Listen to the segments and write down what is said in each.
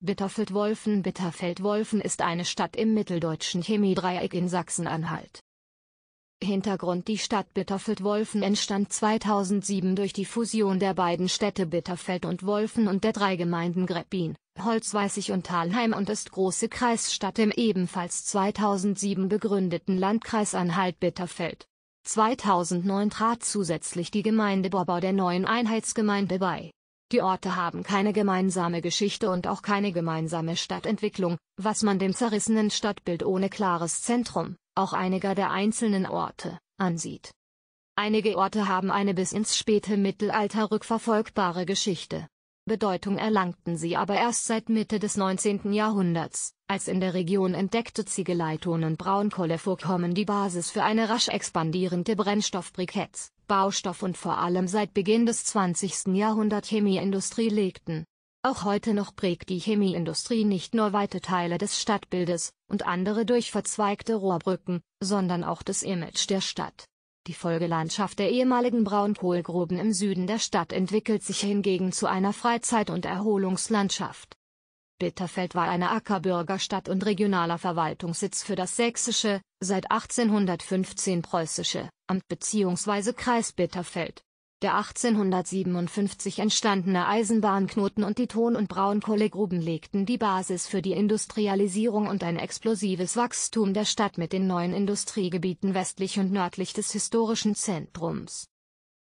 Bitterfeld-Wolfen Bitterfeld-Wolfen ist eine Stadt im mitteldeutschen Chemiedreieck in Sachsen-Anhalt. Hintergrund Die Stadt Bitterfeld-Wolfen entstand 2007 durch die Fusion der beiden Städte Bitterfeld und Wolfen und der drei Gemeinden Greppin, Holzweißig und Thalheim und ist große Kreisstadt im ebenfalls 2007 begründeten Landkreis Anhalt-Bitterfeld. 2009 trat zusätzlich die Gemeinde Borbau der neuen Einheitsgemeinde bei die Orte haben keine gemeinsame Geschichte und auch keine gemeinsame Stadtentwicklung, was man dem zerrissenen Stadtbild ohne klares Zentrum, auch einiger der einzelnen Orte, ansieht. Einige Orte haben eine bis ins späte Mittelalter rückverfolgbare Geschichte. Bedeutung erlangten sie aber erst seit Mitte des 19. Jahrhunderts, als in der Region entdeckte Ziegeleitonen und Braunkohlevorkommen die Basis für eine rasch expandierende Brennstoffbriketts, Baustoff und vor allem seit Beginn des 20. Jahrhunderts Chemieindustrie legten. Auch heute noch prägt die Chemieindustrie nicht nur weite Teile des Stadtbildes und andere durch verzweigte Rohrbrücken, sondern auch das Image der Stadt. Die Folgelandschaft der ehemaligen Braunkohlgruben im Süden der Stadt entwickelt sich hingegen zu einer Freizeit- und Erholungslandschaft. Bitterfeld war eine Ackerbürgerstadt und regionaler Verwaltungssitz für das sächsische, seit 1815 preußische, Amt bzw. Kreis Bitterfeld. Der 1857 entstandene Eisenbahnknoten und die Ton- und Braunkohlegruben legten die Basis für die Industrialisierung und ein explosives Wachstum der Stadt mit den neuen Industriegebieten westlich und nördlich des historischen Zentrums.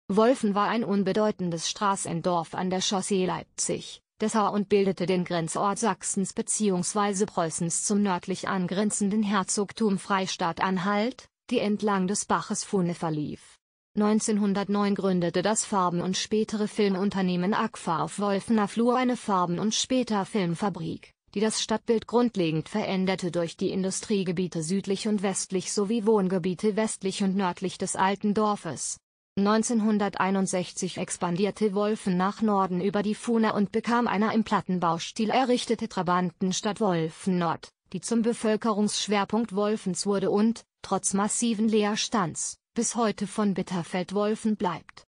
Wolfen war ein unbedeutendes Straßendorf an der Chaussee Leipzig. Dessau und bildete den Grenzort Sachsens bzw. Preußens zum nördlich angrenzenden Herzogtum Freistaat Anhalt, die entlang des Baches Fune verlief. 1909 gründete das Farben- und spätere Filmunternehmen Agfa auf Wolfener Flur eine Farben- und später Filmfabrik, die das Stadtbild grundlegend veränderte durch die Industriegebiete südlich und westlich sowie Wohngebiete westlich und nördlich des alten Dorfes. 1961 expandierte Wolfen nach Norden über die Funa und bekam eine im Plattenbaustil errichtete Trabantenstadt Wolfen Nord, die zum Bevölkerungsschwerpunkt Wolfens wurde und, trotz massiven Leerstands, bis heute von Bitterfeld Wolfen bleibt.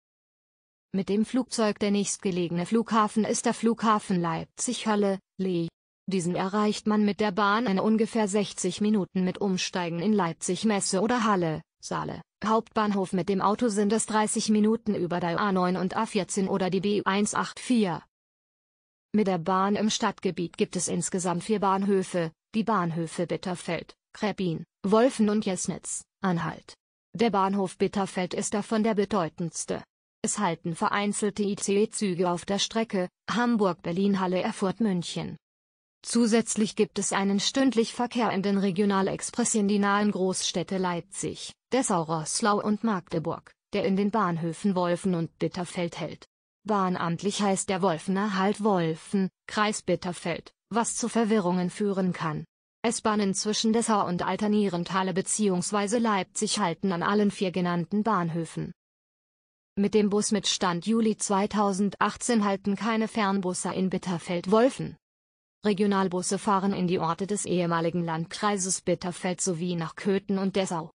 Mit dem Flugzeug der nächstgelegene Flughafen ist der Flughafen Leipzig-Hölle, Lee. Diesen erreicht man mit der Bahn in ungefähr 60 Minuten mit Umsteigen in Leipzig Messe oder Halle. Saale, Hauptbahnhof mit dem Auto sind es 30 Minuten über der A9 und A14 oder die B184. Mit der Bahn im Stadtgebiet gibt es insgesamt vier Bahnhöfe, die Bahnhöfe Bitterfeld, Krebin, Wolfen und Jesnitz, Anhalt. Der Bahnhof Bitterfeld ist davon der bedeutendste. Es halten vereinzelte ICE-Züge auf der Strecke, Hamburg-Berlin-Halle-Erfurt-München. Zusätzlich gibt es einen stündlich Verkehr in den Regionalexpress in die nahen Großstädte Leipzig, Dessau, Roßlau und Magdeburg, der in den Bahnhöfen Wolfen und Bitterfeld hält. Bahnamtlich heißt der Wolfener Halt Wolfen, Kreis Bitterfeld, was zu Verwirrungen führen kann. S-Bahnen zwischen Dessau und Alternierenthalle bzw. Leipzig halten an allen vier genannten Bahnhöfen. Mit dem Bus mit Stand Juli 2018 halten keine Fernbusse in Bitterfeld-Wolfen. Regionalbusse fahren in die Orte des ehemaligen Landkreises Bitterfeld sowie nach Köthen und Dessau.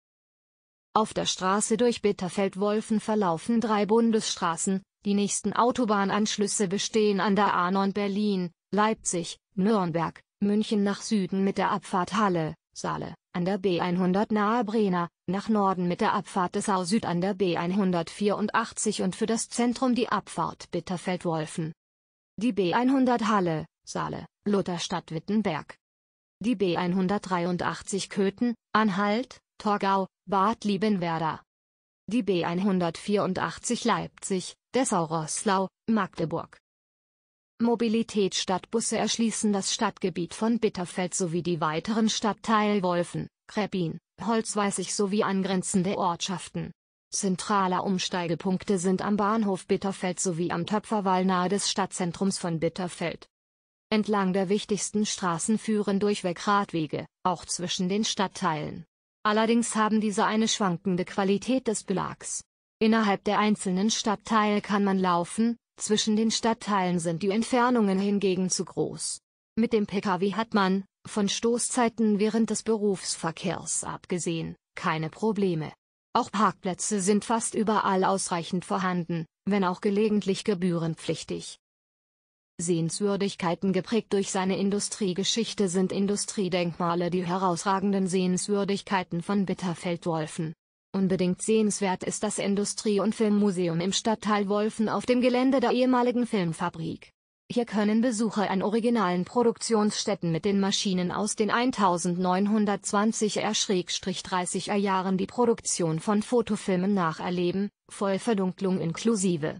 Auf der Straße durch Bitterfeld-Wolfen verlaufen drei Bundesstraßen, die nächsten Autobahnanschlüsse bestehen an der A 9 Berlin, Leipzig, Nürnberg, München nach Süden mit der Abfahrt Halle, Saale, an der B 100 nahe Brena, nach Norden mit der Abfahrt Dessau Süd an der B 184 und für das Zentrum die Abfahrt Bitterfeld-Wolfen. Die B 100 Halle, Saale, Lutherstadt Wittenberg. Die B183 Köthen, Anhalt, Torgau, Bad Liebenwerder. Die B184 Leipzig, Dessau-Rosslau, Magdeburg. Mobilitätsstadtbusse erschließen das Stadtgebiet von Bitterfeld sowie die weiteren Stadtteile Wolfen, Kreppin, Holzweißig sowie angrenzende Ortschaften. Zentrale Umsteigepunkte sind am Bahnhof Bitterfeld sowie am Töpferwall nahe des Stadtzentrums von Bitterfeld. Entlang der wichtigsten Straßen führen durchweg Radwege, auch zwischen den Stadtteilen. Allerdings haben diese eine schwankende Qualität des Belags. Innerhalb der einzelnen Stadtteile kann man laufen, zwischen den Stadtteilen sind die Entfernungen hingegen zu groß. Mit dem Pkw hat man, von Stoßzeiten während des Berufsverkehrs abgesehen, keine Probleme. Auch Parkplätze sind fast überall ausreichend vorhanden, wenn auch gelegentlich gebührenpflichtig. Sehenswürdigkeiten geprägt durch seine Industriegeschichte sind Industriedenkmale die herausragenden Sehenswürdigkeiten von Bitterfeld-Wolfen. Unbedingt sehenswert ist das Industrie- und Filmmuseum im Stadtteil Wolfen auf dem Gelände der ehemaligen Filmfabrik. Hier können Besucher an originalen Produktionsstätten mit den Maschinen aus den 1920er-30er Jahren die Produktion von Fotofilmen nacherleben, Vollverdunklung inklusive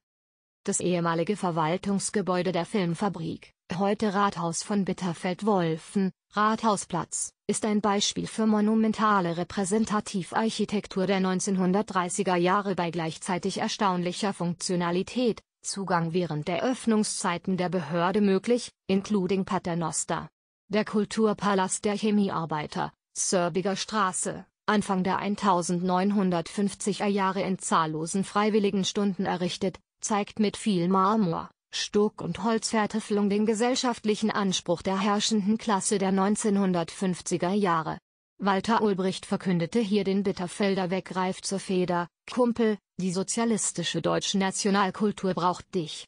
das ehemalige Verwaltungsgebäude der Filmfabrik, heute Rathaus von Bitterfeld-Wolfen, Rathausplatz, ist ein Beispiel für monumentale Repräsentativarchitektur der 1930er Jahre bei gleichzeitig erstaunlicher Funktionalität, Zugang während der Öffnungszeiten der Behörde möglich, including Paternoster. Der Kulturpalast der Chemiearbeiter, Sörbiger Straße, Anfang der 1950er Jahre in zahllosen freiwilligen Stunden errichtet, zeigt mit viel Marmor, Stuck und Holzvertäfelung den gesellschaftlichen Anspruch der herrschenden Klasse der 1950er Jahre. Walter Ulbricht verkündete hier den Bitterfelder Wegreif zur Feder, Kumpel, die sozialistische deutsche Nationalkultur braucht dich.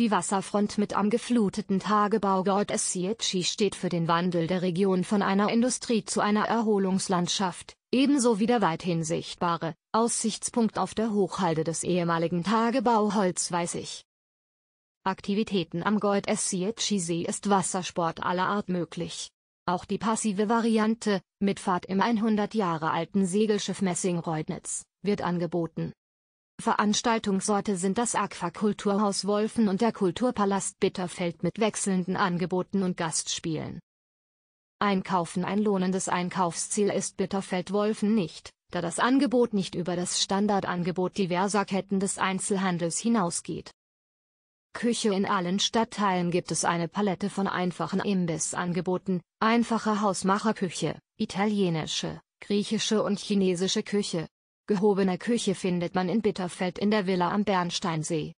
Die Wasserfront mit am gefluteten Tagebaugott Essiechi steht für den Wandel der Region von einer Industrie zu einer Erholungslandschaft, ebenso wie der weithin sichtbare Aussichtspunkt auf der Hochhalde des ehemaligen Tagebau Holzweißig. Aktivitäten am Gold See ist Wassersport aller Art möglich. Auch die passive Variante, mit Fahrt im 100 Jahre alten Segelschiff Messing Reudnitz, wird angeboten. Veranstaltungsorte sind das Aquakulturhaus Wolfen und der Kulturpalast Bitterfeld mit wechselnden Angeboten und Gastspielen. Einkaufen Ein lohnendes Einkaufsziel ist Bitterfeld Wolfen nicht, da das Angebot nicht über das Standardangebot diverser Ketten des Einzelhandels hinausgeht. Küche in allen Stadtteilen gibt es eine Palette von einfachen Imbissangeboten, einfache Hausmacherküche, italienische, griechische und chinesische Küche, Gehobene Küche findet man in Bitterfeld in der Villa am Bernsteinsee.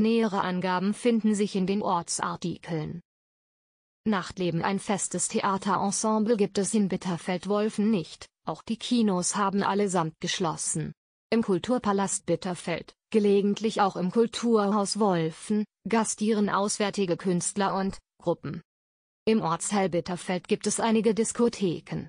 Nähere Angaben finden sich in den Ortsartikeln. Nachtleben Ein festes Theaterensemble gibt es in Bitterfeld-Wolfen nicht, auch die Kinos haben allesamt geschlossen. Im Kulturpalast Bitterfeld, gelegentlich auch im Kulturhaus Wolfen, gastieren auswärtige Künstler und Gruppen. Im Ortsteil Bitterfeld gibt es einige Diskotheken.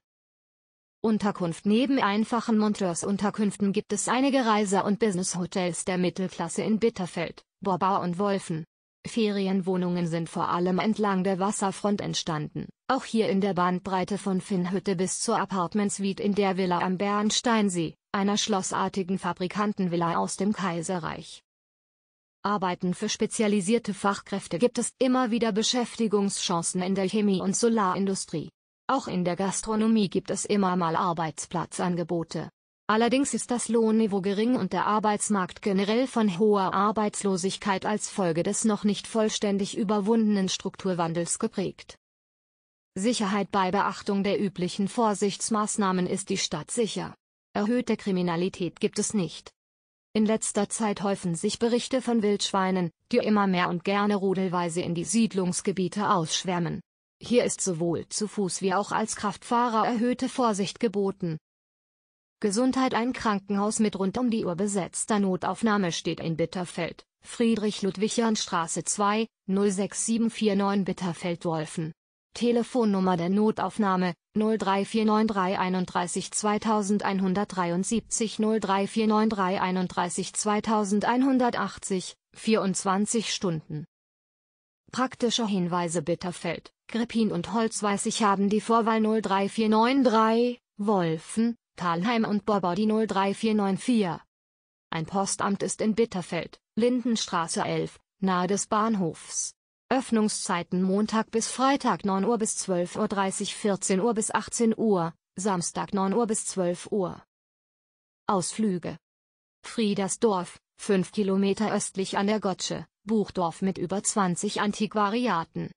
Unterkunft Neben einfachen Monteursunterkünften gibt es einige Reise- und Business-Hotels der Mittelklasse in Bitterfeld, Borbau und Wolfen. Ferienwohnungen sind vor allem entlang der Wasserfront entstanden, auch hier in der Bandbreite von Finnhütte bis zur Apartmentsuite in der Villa am Bernsteinsee, einer schlossartigen Fabrikantenvilla aus dem Kaiserreich. Arbeiten für spezialisierte Fachkräfte gibt es immer wieder Beschäftigungschancen in der Chemie- und Solarindustrie, auch in der Gastronomie gibt es immer mal Arbeitsplatzangebote. Allerdings ist das Lohnniveau gering und der Arbeitsmarkt generell von hoher Arbeitslosigkeit als Folge des noch nicht vollständig überwundenen Strukturwandels geprägt. Sicherheit bei Beachtung der üblichen Vorsichtsmaßnahmen ist die Stadt sicher. Erhöhte Kriminalität gibt es nicht. In letzter Zeit häufen sich Berichte von Wildschweinen, die immer mehr und gerne rudelweise in die Siedlungsgebiete ausschwärmen. Hier ist sowohl zu Fuß wie auch als Kraftfahrer erhöhte Vorsicht geboten. Gesundheit Ein Krankenhaus mit rund um die Uhr besetzter Notaufnahme steht in Bitterfeld, Friedrich-Ludwig-Jahn-Straße 2, 06749 Bitterfeld-Wolfen. Telefonnummer der Notaufnahme 03493 2173 03493 31 2180, 24 Stunden. Praktische Hinweise Bitterfeld, Grippin und Holzweißig haben die Vorwahl 03493, Wolfen, Talheim und Bobber 03494. Ein Postamt ist in Bitterfeld, Lindenstraße 11, nahe des Bahnhofs. Öffnungszeiten Montag bis Freitag 9 Uhr bis 12.30 Uhr 14 Uhr bis 18 Uhr, Samstag 9 Uhr bis 12 Uhr. Ausflüge Friedersdorf, 5 Kilometer östlich an der Gotsche, Buchdorf mit über 20 Antiquariaten.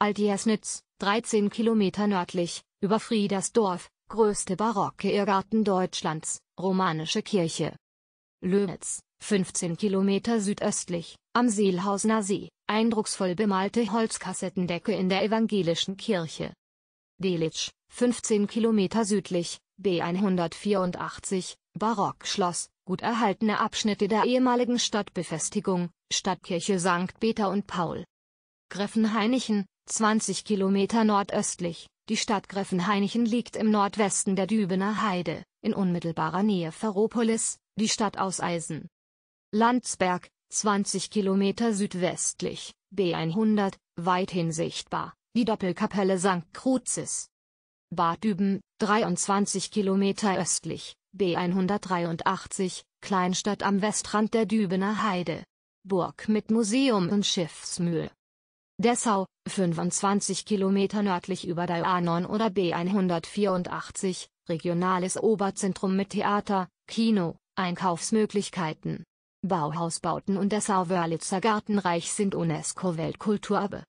Aldiersnitz, 13 Kilometer nördlich, über Friedersdorf, größte barocke Irrgarten Deutschlands, romanische Kirche. Lönitz, 15 Kilometer südöstlich, am Seelhausener See, eindrucksvoll bemalte Holzkassettendecke in der evangelischen Kirche. Delitzsch, 15 Kilometer südlich, B184, Barockschloss, gut erhaltene Abschnitte der ehemaligen Stadtbefestigung, Stadtkirche St. Peter und Paul. Greffenhainichen, 20 Kilometer nordöstlich, die Stadt Greffenhainichen liegt im Nordwesten der Dübener Heide, in unmittelbarer Nähe Ferropolis, die Stadt aus Eisen. Landsberg, 20 Kilometer südwestlich, B100, weithin sichtbar, die Doppelkapelle St. Kruzis. Bad Düben, 23 Kilometer östlich, B183, Kleinstadt am Westrand der Dübener Heide. Burg mit Museum und Schiffsmühl. Dessau, 25 Kilometer nördlich über der A9 oder B184, regionales Oberzentrum mit Theater, Kino, Einkaufsmöglichkeiten. Bauhausbauten und Dessau-Wörlitzer Gartenreich sind UNESCO-Weltkulturerbe.